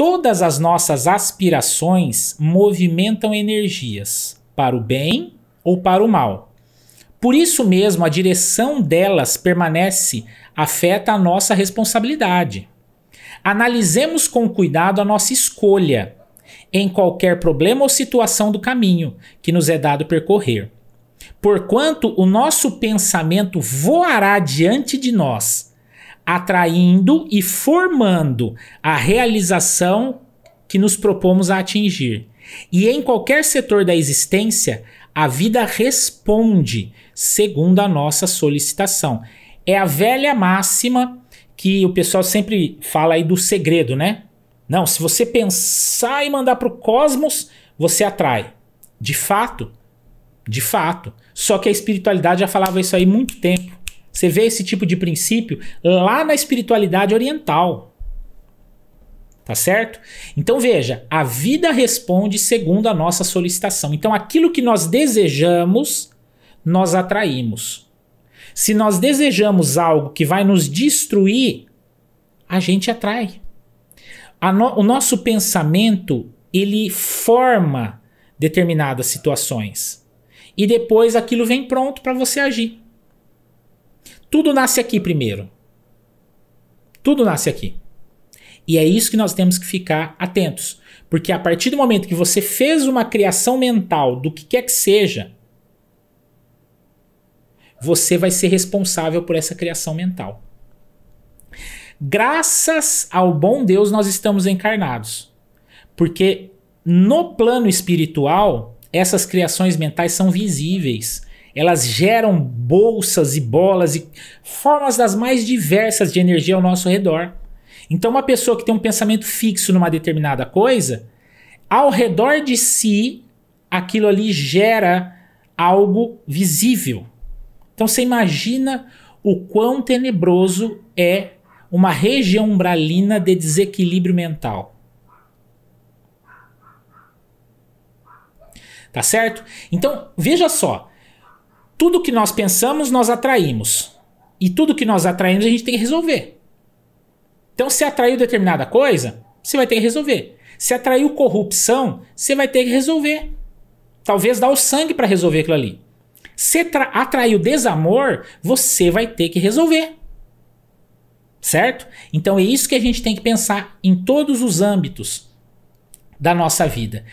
Todas as nossas aspirações movimentam energias para o bem ou para o mal. Por isso mesmo, a direção delas permanece afeta a nossa responsabilidade. Analisemos com cuidado a nossa escolha em qualquer problema ou situação do caminho que nos é dado percorrer. Porquanto o nosso pensamento voará diante de nós atraindo e formando a realização que nos propomos a atingir. E em qualquer setor da existência, a vida responde segundo a nossa solicitação. É a velha máxima que o pessoal sempre fala aí do segredo, né? Não, se você pensar e mandar para o cosmos, você atrai. De fato, de fato. Só que a espiritualidade já falava isso aí há muito tempo. Você vê esse tipo de princípio lá na espiritualidade oriental. Tá certo? Então veja, a vida responde segundo a nossa solicitação. Então aquilo que nós desejamos, nós atraímos. Se nós desejamos algo que vai nos destruir, a gente atrai. A no, o nosso pensamento, ele forma determinadas situações. E depois aquilo vem pronto para você agir. Tudo nasce aqui primeiro. Tudo nasce aqui. E é isso que nós temos que ficar atentos. Porque a partir do momento que você fez uma criação mental do que quer que seja, você vai ser responsável por essa criação mental. Graças ao bom Deus, nós estamos encarnados. Porque no plano espiritual, essas criações mentais são visíveis. Elas geram bolsas e bolas e formas das mais diversas de energia ao nosso redor. Então, uma pessoa que tem um pensamento fixo numa determinada coisa, ao redor de si, aquilo ali gera algo visível. Então, você imagina o quão tenebroso é uma região umbralina de desequilíbrio mental. Tá certo? Então, veja só tudo que nós pensamos, nós atraímos. E tudo que nós atraímos, a gente tem que resolver. Então, se atraiu determinada coisa, você vai ter que resolver. Se atraiu corrupção, você vai ter que resolver. Talvez dar o sangue para resolver aquilo ali. Se atraiu desamor, você vai ter que resolver. Certo? Então é isso que a gente tem que pensar em todos os âmbitos da nossa vida.